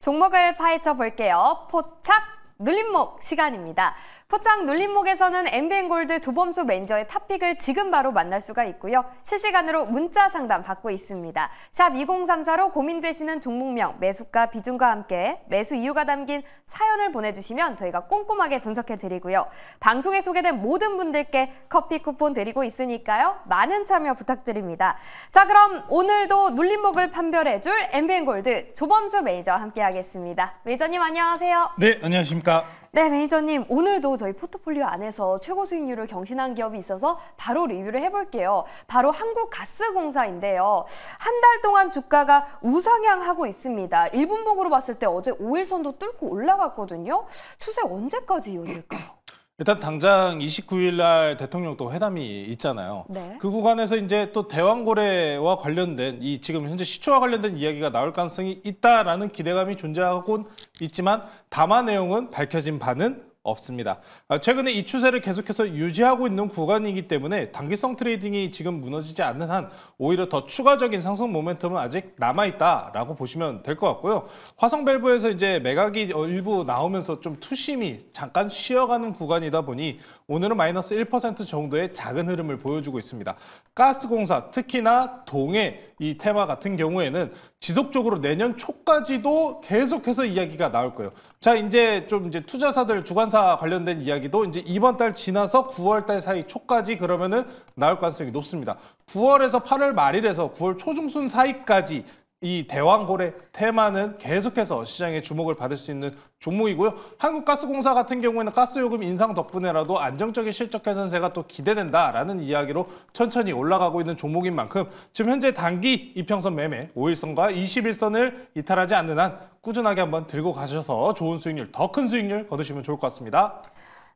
종목을 파헤쳐 볼게요. 포착 눌림목 시간입니다. 포장 눌림목에서는 MBN 골드 조범수 매니저의 탑픽을 지금 바로 만날 수가 있고요. 실시간으로 문자 상담 받고 있습니다. 샵 2034로 고민되시는 종목명, 매수가, 비중과 함께 매수 이유가 담긴 사연을 보내주시면 저희가 꼼꼼하게 분석해 드리고요. 방송에 소개된 모든 분들께 커피 쿠폰 드리고 있으니까요. 많은 참여 부탁드립니다. 자 그럼 오늘도 눌림목을 판별해 줄 MBN 골드 조범수 매니저와 함께 하겠습니다. 매니저님 안녕하세요. 네, 안녕하십니까. 네, 매니저님. 오늘도 저희 포트폴리오 안에서 최고 수익률을 경신한 기업이 있어서 바로 리뷰를 해볼게요. 바로 한국가스공사인데요. 한 달 동안 주가가 우상향하고 있습니다. 1분봉으로 봤을 때 어제 5일선도 뚫고 올라갔거든요. 추세 언제까지 이어질까요? 일단 당장 29일 날 대통령 또 회담이 있잖아요. 네. 그 구간에서 이제 또 대왕고래와 관련된 이 지금 현재 시초와 관련된 이야기가 나올 가능성이 있다라는 기대감이 존재하곤 있지만 담화 내용은 밝혀진 바는 없습니다. 아, 최근에 이 추세를 계속해서 유지하고 있는 구간이기 때문에 단기성 트레이딩이 지금 무너지지 않는 한 오히려 더 추가적인 상승 모멘텀은 아직 남아있다라고 보시면 될 것 같고요. 화성밸브에서 이제 매각이 어, 일부 나오면서 좀 투심이 잠깐 쉬어가는 구간이다 보니 오늘은 마이너스 1% 정도의 작은 흐름을 보여주고 있습니다. 가스공사, 특히나 동해 이 테마 같은 경우에는 지속적으로 내년 초까지도 계속해서 이야기가 나올 거예요. 자, 이제 좀 이제 투자사들 주관사 관련된 이야기도 이제 이번 달 지나서 9월 달 사이 초까지 그러면은 나올 가능성이 높습니다. 9월에서 8월 말일에서 9월 초중순 사이까지 이 대왕고래 테마는 계속해서 시장의 주목을 받을 수 있는 종목이고요. 한국가스공사 같은 경우에는 가스요금 인상 덕분에라도 안정적인 실적 개선세가 또 기대된다라는 이야기로 천천히 올라가고 있는 종목인 만큼 지금 현재 단기 이평선 매매 5일선과 21선을 이탈하지 않는 한 꾸준하게 한번 들고 가셔서 좋은 수익률, 더 큰 수익률 거두시면 좋을 것 같습니다.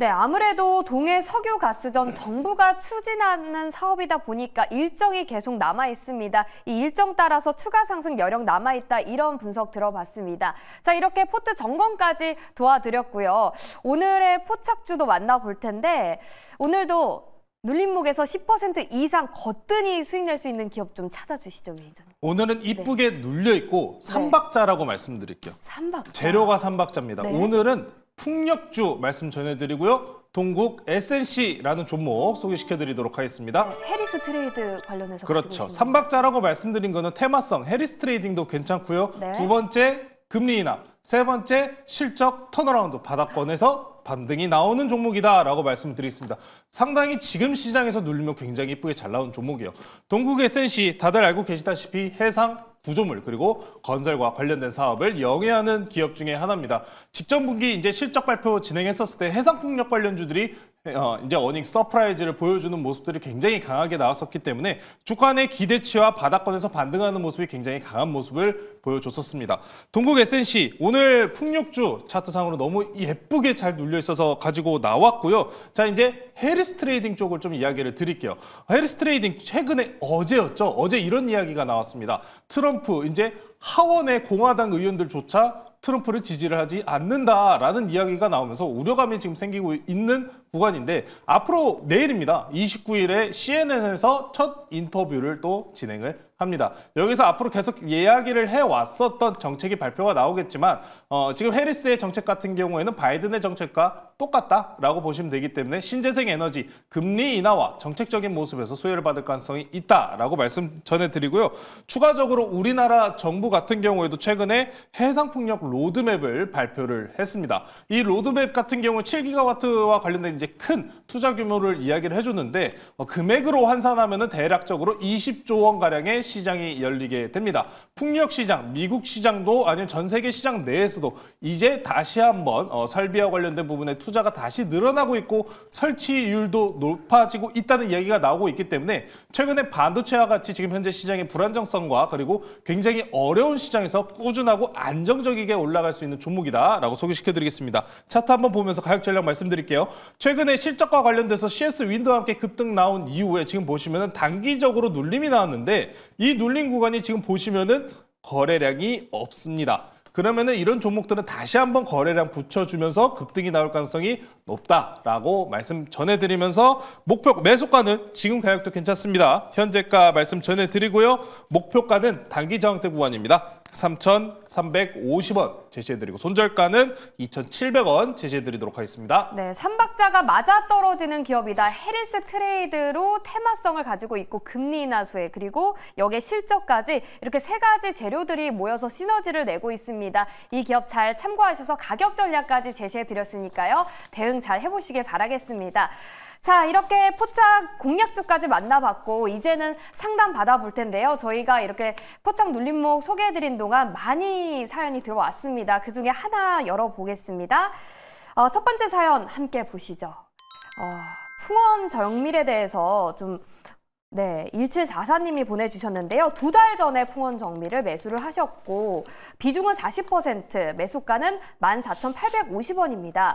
네, 아무래도 동해 석유 가스전 정부가 추진하는 사업이다 보니까 일정이 계속 남아 있습니다. 이 일정 따라서 추가 상승 여력 남아 있다 이런 분석 들어봤습니다. 자, 이렇게 포트 점검까지 도와드렸고요. 오늘의 포착주도 만나볼 텐데 오늘도 눌림목에서 10% 이상 거뜬히 수익 낼 수 있는 기업 좀 찾아주시죠, 매니저님. 오늘은 이쁘게 네. 눌려 있고 삼박자라고 네. 말씀드릴게요. 삼박자. 재료가 삼박자입니다. 네. 오늘은 풍력주 말씀 전해드리고요. 동국 SNC라는 종목 소개시켜드리도록 하겠습니다. 해리스 트레이드 관련해서 그렇죠. 삼박자라고 말씀드린 거는 테마성 해리스 트레이딩도 괜찮고요. 네. 두 번째 금리 인하, 세 번째 실적 턴어라운드 바닥권에서 반등이 나오는 종목이다라고 말씀드리겠습니다. 상당히 지금 시장에서 눌리면 굉장히 이쁘게 잘 나온 종목이에요. 동국 에센시 다들 알고 계시다시피 해상 구조물 그리고 건설과 관련된 사업을 영위하는 기업 중에 하나입니다. 직전 분기 이제 실적 발표 진행했었을 때 해상풍력 관련주들이 어, 이제 어닝 서프라이즈를 보여주는 모습들이 굉장히 강하게 나왔었기 때문에 주간의 기대치와 바닥권에서 반등하는 모습이 굉장히 강한 모습을 보여줬었습니다. 동국 SNC 오늘 풍력주 차트상으로 너무 예쁘게 잘 눌려 있어서 가지고 나왔고요. 자 이제 헤리스 트레이딩 쪽을 좀 이야기를 드릴게요. 헤리스 트레이딩 최근에 어제였죠. 어제 이런 이야기가 나왔습니다. 트럼프 이제 하원의 공화당 의원들조차 트럼프를 지지를 하지 않는다라는 이야기가 나오면서 우려감이 지금 생기고 있는 구간인데 앞으로 내일입니다. 29일에 CNN에서 첫 인터뷰를 또 진행을 합니다. 여기서 앞으로 계속 이야기를 해왔었던 정책이 발표가 나오겠지만 어, 지금 해리스의 정책 같은 경우에는 바이든의 정책과 똑같다라고 보시면 되기 때문에 신재생 에너지 금리 인하와 정책적인 모습에서 수혜를 받을 가능성이 있다라고 말씀 전해드리고요. 추가적으로 우리나라 정부 같은 경우에도 최근에 해상풍력 로드맵을 발표를 했습니다. 이 로드맵 같은 경우 7기가와트와 관련된 이제 큰 투자 규모를 이야기를 해줬는데 어, 금액으로 환산하면 대략적으로 20조 원 가량의 시장이 열리게 됩니다. 풍력 시장, 미국 시장도 아니면 전 세계 시장 내에서도 이제 다시 한번 어, 설비와 관련된 부분에 투자가 다시 늘어나고 있고 설치율도 높아지고 있다는 이야기가 나오고 있기 때문에 최근에 반도체와 같이 지금 현재 시장의 불안정성과 그리고 굉장히 어려운 시장에서 꾸준하고 안정적이게 올라갈 수 있는 종목이다라고 소개시켜드리겠습니다. 차트 한번 보면서 가격 전략 말씀드릴게요. 최근에 실적과 관련돼서 CS 윈도와 함께 급등 나온 이후에 지금 보시면은 단기적으로 눌림이 나왔는데 이 눌림 구간이 지금 보시면은 거래량이 없습니다. 그러면은 이런 종목들은 다시 한번 거래량 붙여주면서 급등이 나올 가능성이 높다라고 말씀 전해드리면서 목표 매수가는 지금 가격도 괜찮습니다. 현재가 말씀 전해드리고요. 목표가는 단기 저항대 구간입니다. 3,350원 제시해드리고 손절가는 2,700원 제시해드리도록 하겠습니다. 네, 삼박자가 맞아떨어지는 기업이다. 헤리스 트레이드로 테마성을 가지고 있고 금리 인하 수혜 그리고 역의 실적까지 이렇게 세 가지 재료들이 모여서 시너지를 내고 있습니다. 이 기업 잘 참고하셔서 가격 전략까지 제시해드렸으니까요. 대응 잘 해보시길 바라겠습니다. 자 이렇게 포착 공략주까지 만나봤고 이제는 상담 받아볼 텐데요. 저희가 이렇게 포착 눌림목 소개해드린 동안 많이 사연이 들어왔습니다. 그 중에 하나 열어보겠습니다. 어, 첫 번째 사연 함께 보시죠. 어, 풍원 정밀에 대해서 좀 네, 1744님이 보내주셨는데요. 두 달 전에 풍원 정밀을 매수를 하셨고, 비중은 40%, 매수가는 14,850원입니다.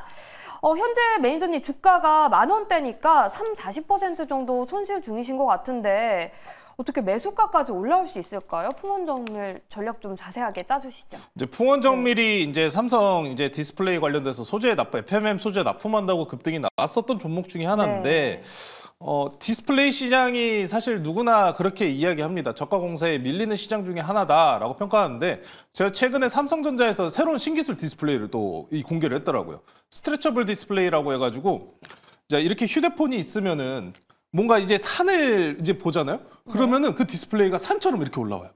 어, 현재 매니저님 주가가 만 원대니까 3, 40% 정도 손실 중이신 것 같은데, 어떻게 매수가까지 올라올 수 있을까요? 풍원정밀 전략 좀 자세하게 짜주시죠. 이제 풍원정밀이 네. 이제 삼성 이제 디스플레이 관련돼서 소재 납품, FMM 소재 납품한다고 급등이 나왔었던 종목 중에 하나인데 네. 어, 디스플레이 시장이 사실 누구나 그렇게 이야기합니다. 저가 공사에 밀리는 시장 중에 하나다라고 평가하는데 제가 최근에 삼성전자에서 새로운 신기술 디스플레이를 또 공개를 했더라고요. 스트레처블 디스플레이라고 해가지고 이제 이렇게 휴대폰이 있으면은 뭔가 이제 산을 이제 보잖아요. 그러면은 네. 그 디스플레이가 산처럼 이렇게 올라와요.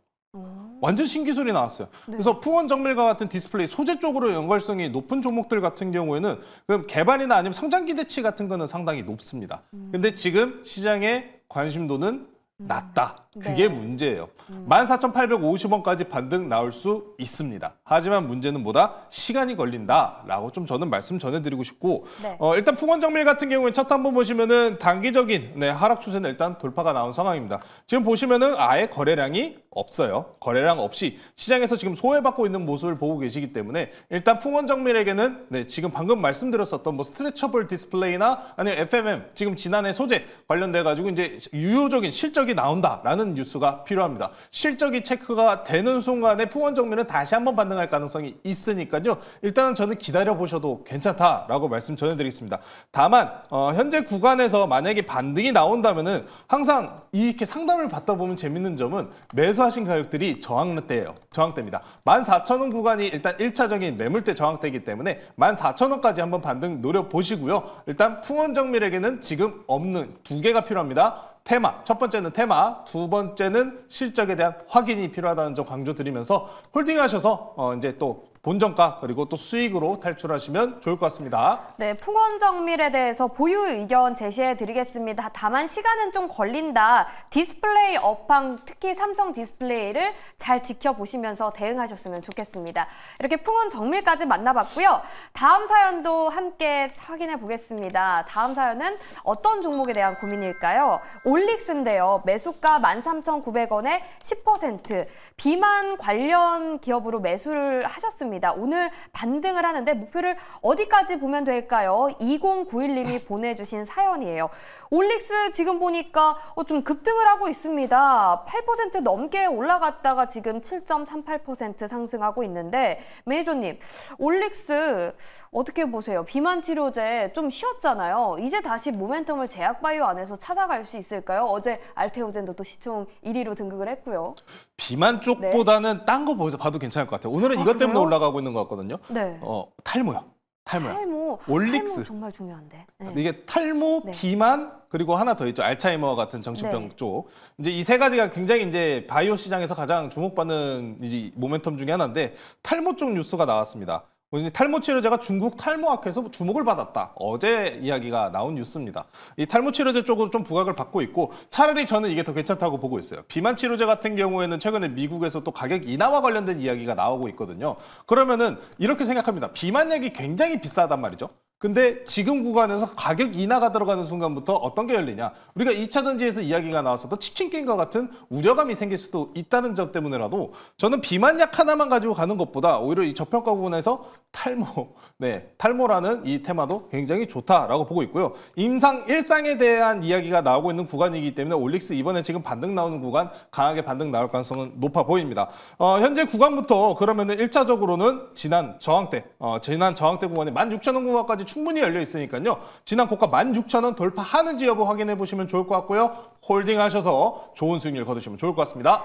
완전 신기술이 나왔어요. 네. 그래서 풍원 정밀과 같은 디스플레이 소재 쪽으로 연관성이 높은 종목들 같은 경우에는 그럼 개발이나 아니면 성장 기대치 같은 거는 상당히 높습니다. 음. 근데 지금 시장의 관심도는 음. 낮다. 그게 네. 문제예요. 음. 14,850원까지 반등 나올 수 있습니다. 하지만 문제는 뭐다? 시간이 걸린다라고 좀 저는 말씀 전해드리고 싶고 네. 어, 일단 풍원정밀 같은 경우에 차트 한번 보시면은 단기적인 네, 하락 추세는 일단 돌파가 나온 상황입니다. 지금 보시면은 아예 거래량이 없어요. 거래량 없이 시장에서 지금 소외받고 있는 모습을 보고 계시기 때문에 일단 풍원정밀에게는 네, 지금 방금 말씀드렸었던 뭐 스트레처블 디스플레이나 아니면 FMM 지금 지난해 소재 관련돼 가지고 이제 유효적인 실적이 나온다라는 하는 뉴스가 필요합니다. 실적이 체크가 되는 순간에 풍원 정면은 다시 한번 반등할 가능성이 있으니까요. 일단은 저는 기다려보셔도 괜찮다라고 말씀 전해드리겠습니다. 다만 어, 현재 구간에서 만약에 반등이 나온다면은 항상 이렇게 상담을 받다 보면 재밌는 점은 매수하신 가격들이 저항대예요. 저항대입니다. 14,000원 구간이 일단 1차적인 매물대 저항대이기 때문에 14,000원까지 한번 반등 노려보시고요. 일단 풍원 정밀에게는 지금 없는 두 개가 필요합니다. 테마, 첫 번째는 테마, 두 번째는 실적에 대한 확인이 필요하다는 점 강조드리면서 홀딩하셔서 어, 이제 또 본정가 그리고 또 수익으로 탈출하시면 좋을 것 같습니다. 네, 풍원정밀에 대해서 보유 의견 제시해드리겠습니다. 다만 시간은 좀 걸린다. 디스플레이 업황, 특히 삼성 디스플레이를 잘 지켜보시면서 대응하셨으면 좋겠습니다. 이렇게 풍원정밀까지 만나봤고요. 다음 사연도 함께 확인해 보겠습니다. 다음 사연은 어떤 종목에 대한 고민일까요? 올릭스인데요. 매수가 13,900원에 10%, 비만 관련 기업으로 매수를 하셨습니다. 꺾습니다 오늘 반등을 하는데 목표를 어디까지 보면 될까요? 2091님이 보내주신 사연이에요. 올릭스 지금 보니까 어, 좀 급등을 하고 있습니다. 8% 넘게 올라갔다가 지금 7.38% 상승하고 있는데 매니저님 올릭스 어떻게 보세요? 비만 치료제 좀 쉬었잖아요. 이제 다시 모멘텀을 제약바이오 안에서 찾아갈 수 있을까요? 어제 알테오젠도 또 시총 1위로 등극을 했고요. 비만 쪽보다는 네. 딴거 봐도 괜찮을 것 같아요. 오늘은 아, 이것 그래요? 때문에 올라 돌아가고 있는 것 같거든요. 네. 어, 탈모요. 탈모요. 탈모. 올릭스. 탈모 정말 중요한데. 네. 이게 탈모, 네. 비만, 그리고 하나 더 있죠. 알츠하이머 같은 정신병 네. 쪽. 이제 이 세 가지가 굉장히 이제 바이오 시장에서 가장 주목받는 이제 모멘텀 중에 하나인데 탈모 쪽 뉴스가 나왔습니다. 뭐 탈모 치료제가 중국 탈모학회에서 주목을 받았다. 어제 이야기가 나온 뉴스입니다. 이 탈모 치료제 쪽으로 좀 부각을 받고 있고 차라리 저는 이게 더 괜찮다고 보고 있어요. 비만 치료제 같은 경우에는 최근에 미국에서 또 가격 인하와 관련된 이야기가 나오고 있거든요. 그러면은 이렇게 생각합니다. 비만 약이 굉장히 비싸단 말이죠. 근데 지금 구간에서 가격 인하가 들어가는 순간부터 어떤 게 열리냐. 우리가 2차 전지에서 이야기가 나왔어도 치킨 게임과 같은 우려감이 생길 수도 있다는 점 때문에라도 저는 비만약 하나만 가지고 가는 것보다 오히려 이 저평가 구간에서 탈모, 네, 탈모라는 이 테마도 굉장히 좋다라고 보고 있고요. 임상 일상에 대한 이야기가 나오고 있는 구간이기 때문에 올릭스 이번에 지금 반등 나오는 구간 강하게 반등 나올 가능성은 높아 보입니다. 어, 현재 구간부터 그러면은 1차적으로는 지난 저항때 어, 지난 저항때 구간에 16,000원 구간까지 충분히 열려 있으니까요. 지난 고가 16,000원 돌파하는지 여부 확인해 보시면 좋을 것 같고요. 홀딩하셔서 좋은 수익률 거두시면 좋을 것 같습니다.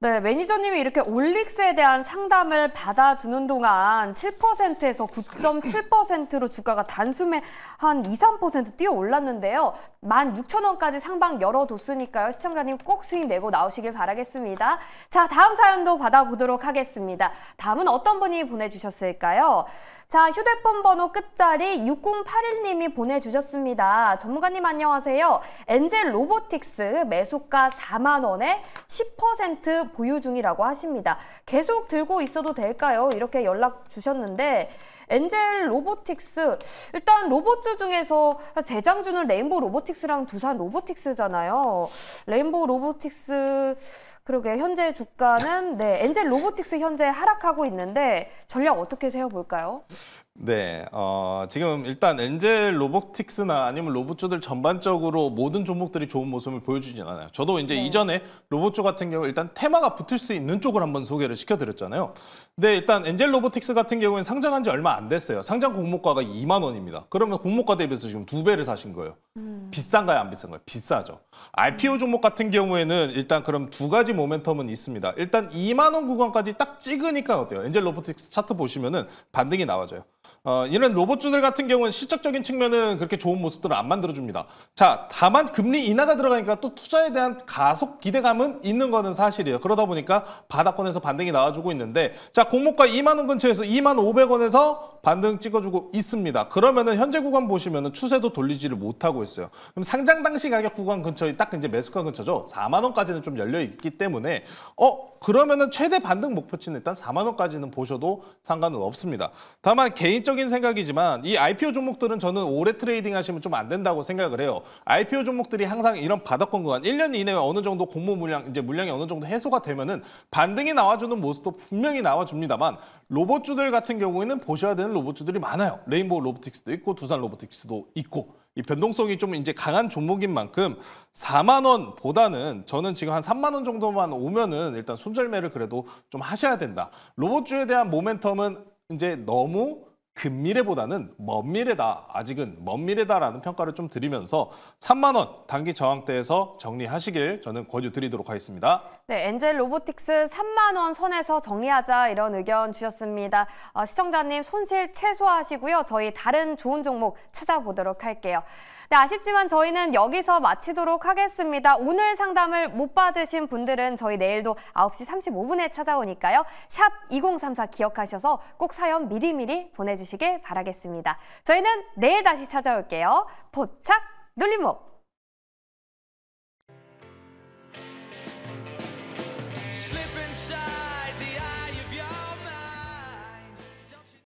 네, 매니저님이 이렇게 올릭스에 대한 상담을 받아주는 동안 7%에서 9.7%로 주가가 단숨에 한 2, 3% 뛰어 올랐는데요. 16,000원까지 상방 열어뒀으니까요. 시청자님 꼭 수익 내고 나오시길 바라겠습니다. 자, 다음 사연도 받아보도록 하겠습니다. 다음은 어떤 분이 보내주셨을까요? 자, 휴대폰 번호 끝자리 6081님이 보내주셨습니다. 전문가님 안녕하세요. 엔젤 로보틱스 매수가 4만원에 10% 계속 보유 중이라고 하십니다. 계속 들고 있어도 될까요? 이렇게 연락 주셨는데 엔젤 로보틱스 일단 로봇주 중에서 대장주는 레인보 로보틱스랑 두산 로보틱스잖아요. 레인보 로보틱스 그러게 현재 주가는 네 엔젤 로보틱스 현재 하락하고 있는데 전략 어떻게 세워볼까요? 네, 어, 지금 일단 엔젤 로보틱스나 아니면 로봇주들 전반적으로 모든 종목들이 좋은 모습을 보여주진 않아요. 저도 이제 네. 이전에 로봇주 같은 경우 일단 테마가 붙을 수 있는 쪽을 한번 소개를 시켜드렸잖아요. 네, 일단 엔젤 로보틱스 같은 경우에는 상장한 지 얼마 안 됐어요. 상장 공모가가 2만 원입니다. 그러면 공모가 대비해서 지금 두 배를 사신 거예요. 음. 비싼가요, 안 비싼가요? 비싸죠. i p o 종목 같은 경우에는 일단 그럼 두 가지 모멘텀은 있습니다. 일단 2만 원 구간까지 딱 찍으니까 어때요? 엔젤 로보틱스 차트 보시면은 반등이 나와져요 어, 이런 로봇주들 같은 경우는 실적적인 측면은 그렇게 좋은 모습들을 안 만들어줍니다. 자, 다만 금리 인하가 들어가니까 또 투자에 대한 가속 기대감은 있는 거는 사실이에요. 그러다 보니까 바닥권에서 반등이 나와주고 있는데 자, 공모가 2만 원 근처에서 2만 500원에서 반등 찍어주고 있습니다. 그러면은 현재 구간 보시면은 추세도 돌리지를 못하고 있어요. 그럼 상장 당시 가격 구간 근처에 딱 이제 매수가 근처죠. 4만 원까지는 좀 열려 있기 때문에 어 그러면은 최대 반등 목표치는 일단 4만 원까지는 보셔도 상관은 없습니다. 다만 개인적 개인적인 생각이지만 이 IPO 종목들은 저는 오래 트레이딩 하시면 좀 안 된다고 생각을 해요. IPO 종목들이 항상 이런 바닥권 구간 1년 이내에 어느 정도 공모 물량 이제 물량이 어느 정도 해소가 되면은 반등이 나와주는 모습도 분명히 나와줍니다만 로봇주들 같은 경우에는 보셔야 되는 로봇주들이 많아요. 레인보우 로보틱스도 있고 두산 로보틱스도 있고 이 변동성이 좀 이제 강한 종목인 만큼 4만 원보다는 저는 지금 한 3만 원 정도만 오면은 일단 손절매를 그래도 좀 하셔야 된다. 로봇주에 대한 모멘텀은 이제 너무 금미래보다는 먼 미래다, 아직은 먼 미래다라는 평가를 좀 드리면서 3만 원 단기 저항대에서 정리하시길 저는 권유드리도록 하겠습니다. 네, 엔젤 로보틱스 3만 원 선에서 정리하자 이런 의견 주셨습니다. 어, 시청자님 손실 최소화하시고요. 저희 다른 좋은 종목 찾아보도록 할게요. 네, 아쉽지만 저희는 여기서 마치도록 하겠습니다. 오늘 상담을 못 받으신 분들은 저희 내일도 9시 35분에 찾아오니까요. 샵2034 기억하셔서 꼭 사연 미리미리 보내주시길 바라겠습니다. 저희는 내일 다시 찾아올게요. 포착 눌림목!